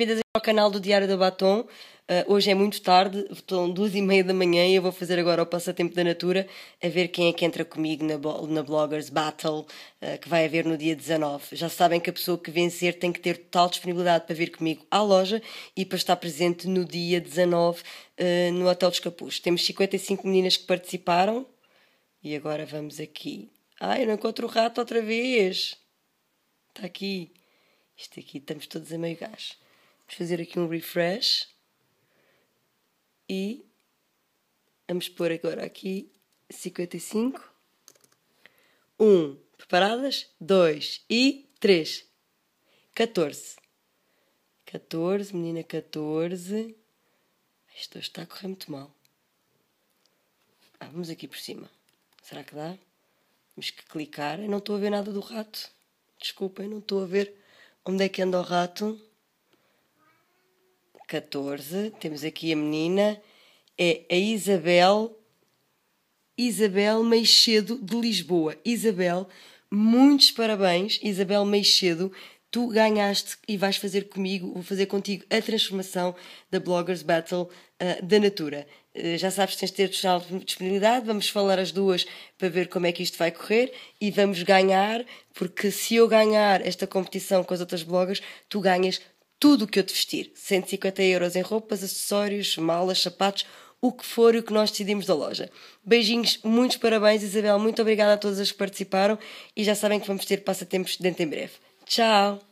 bem Bem-vindas ao canal do Diário da Batom. Uh, hoje é muito tarde, estão duas e meia da manhã e eu vou fazer agora o passatempo da Natura a ver quem é que entra comigo na, na Bloggers Battle uh, que vai haver no dia 19. Já sabem que a pessoa que vencer tem que ter total disponibilidade para vir comigo à loja e para estar presente no dia 19 uh, no Hotel dos Capuz. Temos 55 meninas que participaram e agora vamos aqui. Ai, eu não encontro o rato outra vez! Está aqui. Isto aqui, estamos todos a meio gás. Vamos fazer aqui um refresh e vamos pôr agora aqui 55. 1. Um, preparadas? 2 e 3. 14. 14, menina 14. Isto está a correr muito mal. Ah, vamos aqui por cima. Será que dá? Temos que clicar. Eu não estou a ver nada do rato. Desculpem, não estou a ver onde é que anda o rato. 14, temos aqui a menina, é a Isabel, Isabel Meixedo de Lisboa. Isabel, muitos parabéns, Isabel Meixedo. Tu ganhaste e vais fazer comigo, vou fazer contigo a transformação da Bloggers Battle uh, da Natura. Ah, já sabes que tens de ter disponibilidade, vamos falar as duas para ver como é que isto vai correr e vamos ganhar, porque se eu ganhar esta competição com as outras bloggers, tu ganhas tudo o que eu te vestir. 150 euros em roupas, acessórios, malas, sapatos, o que for e o que nós decidimos da loja. Beijinhos, muitos parabéns, Isabel. Muito obrigada a todas as que participaram e já sabem que vamos ter passatempos dentro em breve. Tchau!